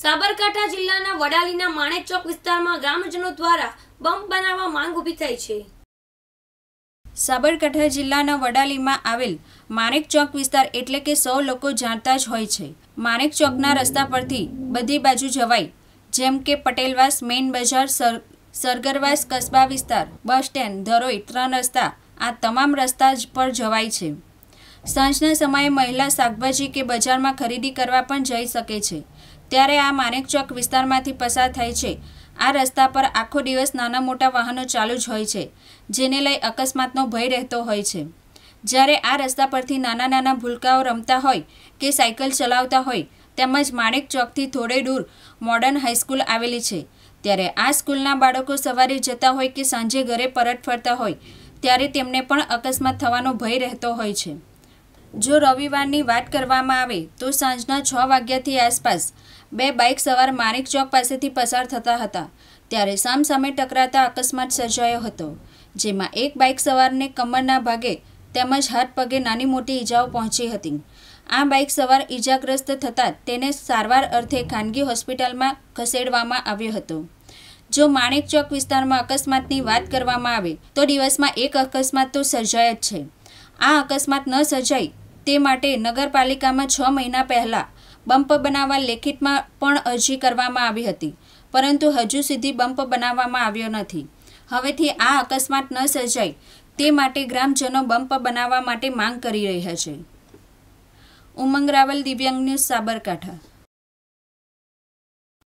સાબરકાંઠા જિલ્લાના વડાલીના માણેક ચોક વિસ્તારમાં ગ્રામજનો દ્વારા બમ્પ બનાવવા માંગ ઊભી થઈ છે સાબરકાંઠા જિલ્લાના વડાલીમાં આવેલ માણેક ચોક વિસ્તાર એટલે કે સૌ લોકો જાણતા જ હોય છે માણેક ચોકના રસ્તા પરથી બધી બાજુ જવાય જેમ કે પટેલવાસ મેઇન બજાર સર સરગરવાસ કસ્બા વિસ્તાર બસ સ્ટેન્ડ ધરોઈ ત્રણ રસ્તા આ તમામ રસ્તા પર જવાય છે સાંજના સમયે મહિલા શાકભાજી કે બજારમાં ખરીદી કરવા પણ જઈ શકે છે ત્યારે આ માણેક ચોક વિસ્તારમાંથી પસાર થાય છે આ રસ્તા પર આખો દિવસ નાના મોટા વાહનો ચાલુ જ હોય છે જેને લઈ અકસ્માતનો ભય રહેતો હોય છે જ્યારે આ રસ્તા પરથી નાના નાના ભૂલકાઓ રમતા હોય કે સાયકલ ચલાવતા હોય તેમજ માણેક ચોકથી થોડે દૂર મોડર્ન હાઈસ્કૂલ આવેલી છે ત્યારે આ સ્કૂલના બાળકો સવારે જતા હોય કે સાંજે ઘરે પરત ફરતા હોય ત્યારે તેમને પણ અકસ્માત થવાનો ભય રહેતો હોય છે જો રવિવારની વાત કરવામાં આવે તો સાંજના છ વાગ્યાથી આસપાસ બે બાઇક સવાર માણેક ચોક પાસેથી પસાર થતા હતા ત્યારે સામસામે ટકરાતા અકસ્માત સર્જાયો હતો જેમાં એક બાઇક સવારને કમરના ભાગે તેમજ હાથ પગે નાની મોટી ઈજાઓ પહોંચી હતી આ બાઇક સવાર ઈજાગ્રસ્ત થતાં તેને સારવાર અર્થે ખાનગી હોસ્પિટલમાં ખસેડવામાં આવ્યો હતો જો માણેક ચોક વિસ્તારમાં અકસ્માતની વાત કરવામાં આવે તો દિવસમાં એક અકસ્માત તો સર્જાય જ છે આ અકસ્માત ન સર્જાય તે માટે નગરપાલિકામાં છ મહિના પહેલાં બમ્પ બનાવવા લેખિતમાં પણ અરજી કરવામાં આવી હતી પરંતુ હજુ સુધી બમ્પ બનાવવામાં આવ્યો નથી હવેથી આ અકસ્માત ન સર્જાય તે માટે ગ્રામજનો બમ્પ બનાવવા માટે માંગ કરી રહ્યા છે ઉમંગ રાવલ દિવ્યાંગ ન્યૂઝ સાબરકાંઠા